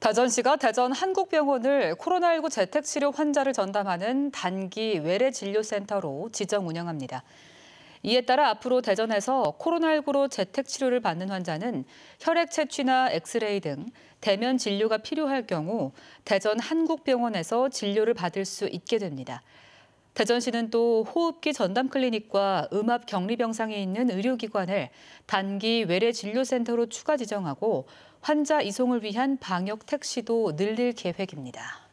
다전시가 대전 한국병원을 코로나19 재택치료 환자를 전담하는 단기 외래진료센터로 지정 운영합니다. 이에 따라 앞으로 대전에서 코로나19로 재택치료를 받는 환자는 혈액 채취나 엑스레이 등 대면 진료가 필요할 경우 대전 한국병원에서 진료를 받을 수 있게 됩니다. 대전시는 또 호흡기 전담 클리닉과 음압 격리 병상에 있는 의료기관을 단기 외래 진료센터로 추가 지정하고 환자 이송을 위한 방역 택시도 늘릴 계획입니다.